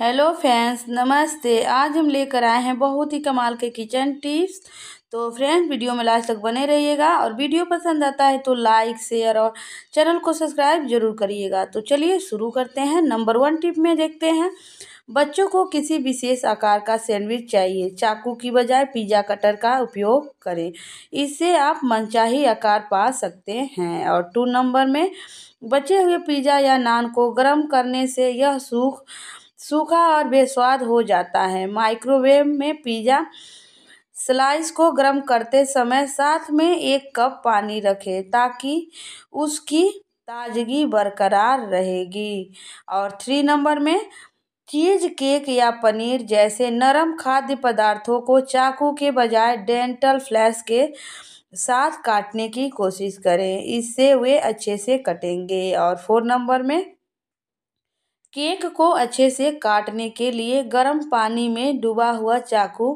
hello friends नमस्ते आज हम लेकर आए हैं बहुत ही कमाल के किचन टिप्स तो फ्रेंड्स वीडियो में लास्ट तक बने रहिएगा और वीडियो पसंद आता है तो लाइक शेयर और चैनल को सब्सक्राइब जरूर करिएगा तो चलिए शुरू करते हैं नंबर वन टिप में देखते हैं बच्चों को किसी विशेष आकार का सैंडविच चाहिए चाकू की बजाय पिज़्ज़ा कटर का उपयोग करें इससे आप मनचाही आकार पा सकते हैं और टू नंबर में बचे हुए पिज़्ज़ा या नान को गर्म करने से यह सूख सूखा और बेस्वाद हो जाता है माइक्रोवेव में पिज़्ज़ा स्लाइस को गर्म करते समय साथ में एक कप पानी रखें ताकि उसकी ताजगी बरकरार रहेगी और थ्री नंबर में चीज़ केक या पनीर जैसे नरम खाद्य पदार्थों को चाकू के बजाय डेंटल फ्लैश के साथ काटने की कोशिश करें इससे वे अच्छे से कटेंगे और फोर नंबर में केक को अच्छे से काटने के लिए गर्म पानी में डूबा हुआ चाकू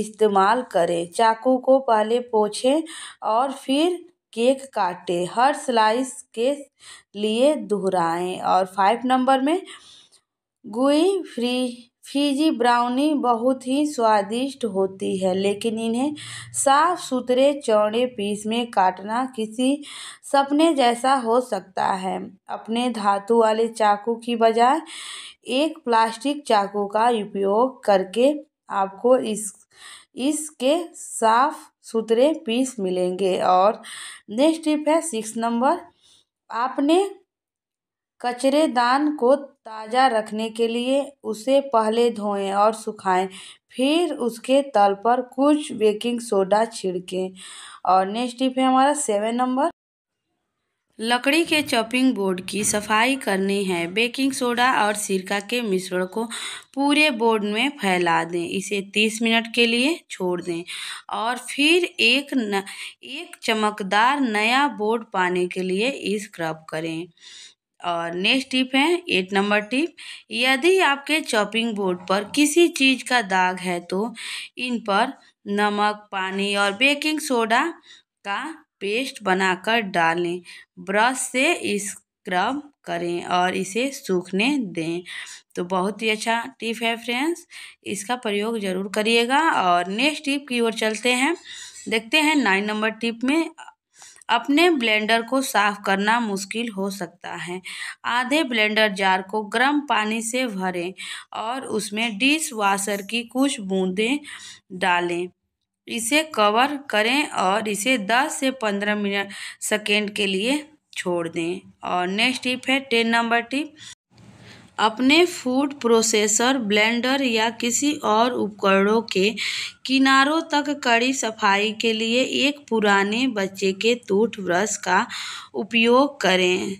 इस्तेमाल करें चाकू को पहले पोछें और फिर केक काटें हर स्लाइस के लिए दोहराएं और फाइव नंबर में गुई फ्री फिजी ब्राउनी बहुत ही स्वादिष्ट होती है लेकिन इन्हें साफ सुथरे चौड़े पीस में काटना किसी सपने जैसा हो सकता है अपने धातु वाले चाकू की बजाय एक प्लास्टिक चाकू का उपयोग करके आपको इस इसके साफ सुथरे पीस मिलेंगे और नेक्स्ट टिप है सिक्स नंबर आपने कचरे दान को ताज़ा रखने के लिए उसे पहले धोएँ और सुखाएँ फिर उसके तल पर कुछ बेकिंग सोडा छिड़कें और नेक्स्ट टिप है हमारा सेवन नंबर लकड़ी के चॉपिंग बोर्ड की सफाई करनी है बेकिंग सोडा और सिरका के मिश्रण को पूरे बोर्ड में फैला दें इसे तीस मिनट के लिए छोड़ दें और फिर एक न एक चमकदार नया बोर्ड पाने के लिए इस करें और नेक्स्ट टिप है एट नंबर टिप यदि आपके चॉपिंग बोर्ड पर किसी चीज़ का दाग है तो इन पर नमक पानी और बेकिंग सोडा का पेस्ट बनाकर डालें ब्रश से स्क्रब करें और इसे सूखने दें तो बहुत ही अच्छा टिप है फ्रेंड्स इसका प्रयोग ज़रूर करिएगा और नेक्स्ट टिप की ओर चलते हैं देखते हैं नाइन नंबर टिप में अपने ब्लेंडर को साफ करना मुश्किल हो सकता है आधे ब्लेंडर जार को गर्म पानी से भरें और उसमें डिश वाशर की कुछ बूंदें डालें इसे कवर करें और इसे 10 से 15 मिनट सेकेंड के लिए छोड़ दें और नेक्स्ट टिप है टेन नंबर टिप अपने फूड प्रोसेसर ब्लेंडर या किसी और उपकरणों के किनारों तक कड़ी सफाई के लिए एक पुराने बच्चे के टूथब्रश का उपयोग करें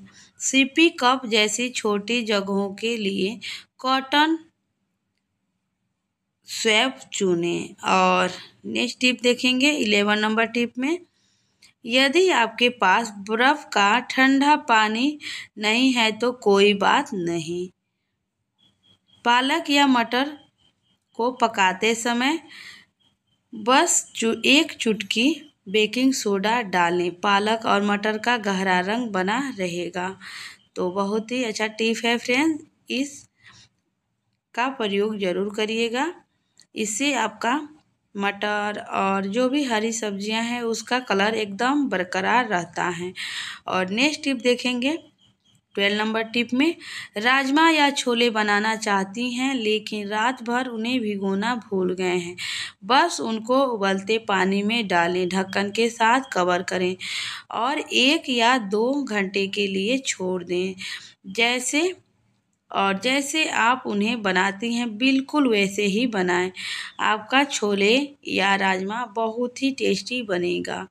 सीपी कप जैसी छोटी जगहों के लिए कॉटन स्वैप चुनें और नेक्स्ट टिप देखेंगे इलेवन नंबर टिप में यदि आपके पास बर्फ़ का ठंडा पानी नहीं है तो कोई बात नहीं पालक या मटर को पकाते समय बस जो एक चुटकी बेकिंग सोडा डालें पालक और मटर का गहरा रंग बना रहेगा तो बहुत ही अच्छा टिप है फ्रेंड इस का प्रयोग ज़रूर करिएगा इससे आपका मटर और जो भी हरी सब्जियां हैं उसका कलर एकदम बरकरार रहता है और नेक्स्ट टिप देखेंगे ट्वेल्व नंबर टिप में राजमा या छोले बनाना चाहती हैं लेकिन रात भर उन्हें भिगोना भूल गए हैं बस उनको उबलते पानी में डालें ढक्कन के साथ कवर करें और एक या दो घंटे के लिए छोड़ दें जैसे और जैसे आप उन्हें बनाती हैं बिल्कुल वैसे ही बनाएं आपका छोले या राजमा बहुत ही टेस्टी बनेगा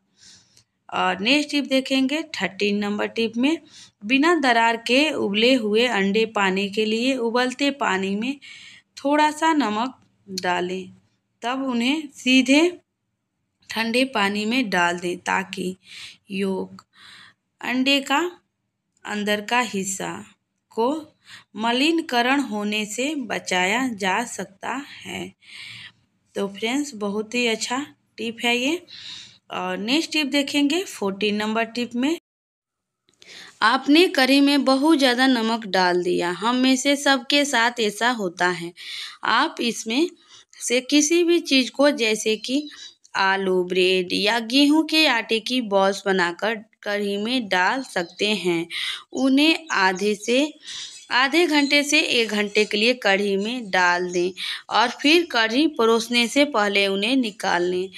और नेक्स्ट टिप देखेंगे थर्टीन नंबर टिप में बिना दरार के उबले हुए अंडे पाने के लिए उबलते पानी में थोड़ा सा नमक डालें तब उन्हें सीधे ठंडे पानी में डाल दें ताकि योग अंडे का अंदर का हिस्सा को मलिनकरण होने से बचाया जा सकता है तो फ्रेंड्स बहुत ही अच्छा टिप है ये और नेक्स्ट टिप देखेंगे फोर्टीन नंबर टिप में आपने करी में बहुत ज़्यादा नमक डाल दिया हम में से सबके साथ ऐसा होता है आप इसमें से किसी भी चीज़ को जैसे कि आलू ब्रेड या गेहूं के आटे की बॉल्स बनाकर कढ़ी में डाल सकते हैं उन्हें आधे से आधे घंटे से एक घंटे के लिए कढ़ी में डाल दें और फिर कढ़ी परोसने से पहले उन्हें निकाल लें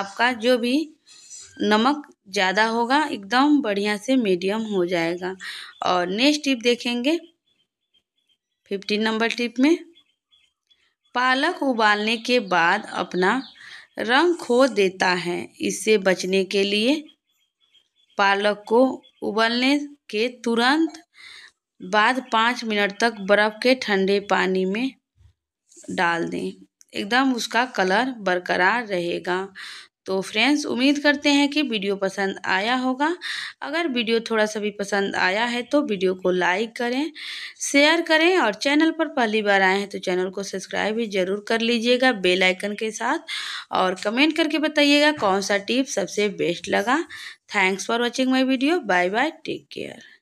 आपका जो भी नमक ज़्यादा होगा एकदम बढ़िया से मीडियम हो जाएगा और नेक्स्ट टिप देखेंगे फिफ्टीन नंबर टिप में पालक उबालने के बाद अपना रंग खो देता है इससे बचने के लिए पालक को उबलने के तुरंत बाद पाँच मिनट तक बर्फ़ के ठंडे पानी में डाल दें एकदम उसका कलर बरकरार रहेगा तो फ्रेंड्स उम्मीद करते हैं कि वीडियो पसंद आया होगा अगर वीडियो थोड़ा सा भी पसंद आया है तो वीडियो को लाइक करें शेयर करें और चैनल पर पहली बार आए हैं तो चैनल को सब्सक्राइब भी ज़रूर कर लीजिएगा बेल आइकन के साथ और कमेंट करके बताइएगा कौन सा टिप सबसे बेस्ट लगा thanks for watching my video bye bye take care